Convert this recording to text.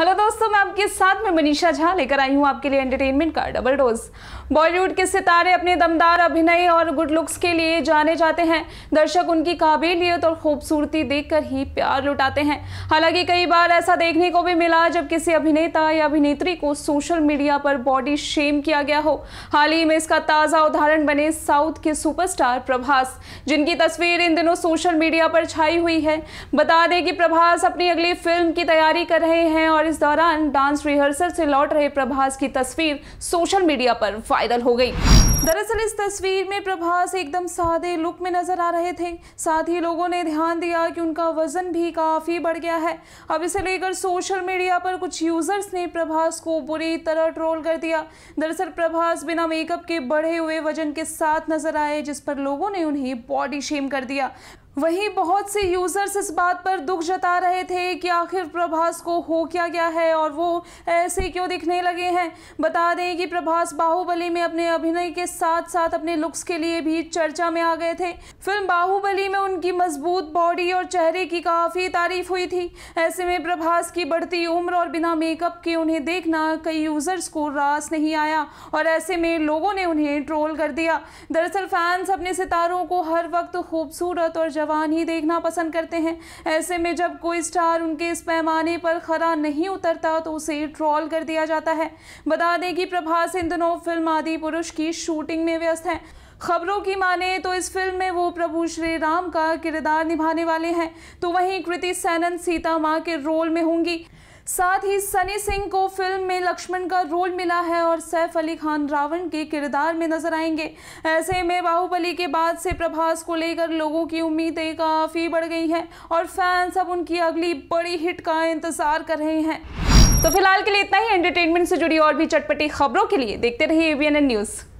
hello दोस्तों मैं आपके साथ में मनीषा झा लेकर आई हूं आपके लिए एंटरटेनमेंट का डबल डोज बॉलीवुड के सितारे अपने दमदार अभिनय और गुड लुक्स के लिए जाने जाते हैं दर्शक उनकी काबिलियत और खूबसूरती देखकर ही प्यार लुटाते हैं हालांकि कई बार ऐसा देखने को भी मिला जब किसी अभिनेता या अभिनेत्री को सोशल मीडिया पर बॉडी शेम किया गया हो हाल ही में इसका ताज़ा उदाहरण बने साउथ के सुपरस्टार प्रभास जिनकी तस्वीर इन दिनों सोशल मीडिया पर छाई हुई है बता दें कि प्रभास अपनी अगली फिल्म की तैयारी कर रहे हैं और इस दौरान डांस रिहर्सल से लौट रहे प्रभास की तस्वीर सोशल मीडिया पर वायरल हो गई दरअसल इस तस्वीर में प्रभास एकदम सादे लुक में नजर आ रहे थे साथ ही लोगों ने ध्यान दिया कि उनका वजन भी काफ़ी बढ़ गया है अब इसे लेकर सोशल मीडिया पर कुछ यूजर्स ने प्रभास को बुरी तरह ट्रोल कर दिया दरअसल प्रभास बिना मेकअप के बढ़े हुए वजन के साथ नजर आए जिस पर लोगों ने उन्हें बॉडी शेम कर दिया वहीं बहुत से यूज़र्स इस बात पर दुख जता रहे थे कि आखिर प्रभास को हो क्या गया है और वो ऐसे क्यों दिखने लगे हैं बता दें कि प्रभास बाहुबली में अपने अभिनय के साथ साथ अपने लुक्स के लिए भी चर्चा में आ गए थे फिल्म बाहुबली में उनकी मजबूत बॉडी और चेहरे की काफ़ी तारीफ हुई थी ऐसे में प्रभास की बढ़ती उम्र और बिना मेकअप के उन्हें देखना कई यूज़र्स को रास नहीं आया और ऐसे में लोगों ने उन्हें ट्रोल कर दिया दरअसल फैंस अपने सितारों को हर वक्त खूबसूरत और जब जवान ही देखना पसंद करते हैं ऐसे में जब कोई स्टार उनके इस पैमाने पर खरा नहीं उतरता तो उसे ट्रॉल कर दिया जाता है बता दें कि प्रभास इन दिनों फिल्म आदि पुरुष की शूटिंग में व्यस्त हैं खबरों की माने तो इस फिल्म में वो प्रभु श्री राम का किरदार निभाने वाले हैं तो वहीं कृति सैनन सीता माँ के रोल में होंगी साथ ही सनी सिंह को फिल्म में लक्ष्मण का रोल मिला है और सैफ अली खान रावण के किरदार में नजर आएंगे ऐसे में बाहुबली के बाद से प्रभास को लेकर लोगों की उम्मीदें काफ़ी बढ़ गई हैं और फैंस अब उनकी अगली बड़ी हिट का इंतज़ार कर रहे हैं तो फिलहाल के लिए इतना ही एंटरटेनमेंट से जुड़ी और भी चटपटी खबरों के लिए देखते रहिए एवीएनएन न्यूज़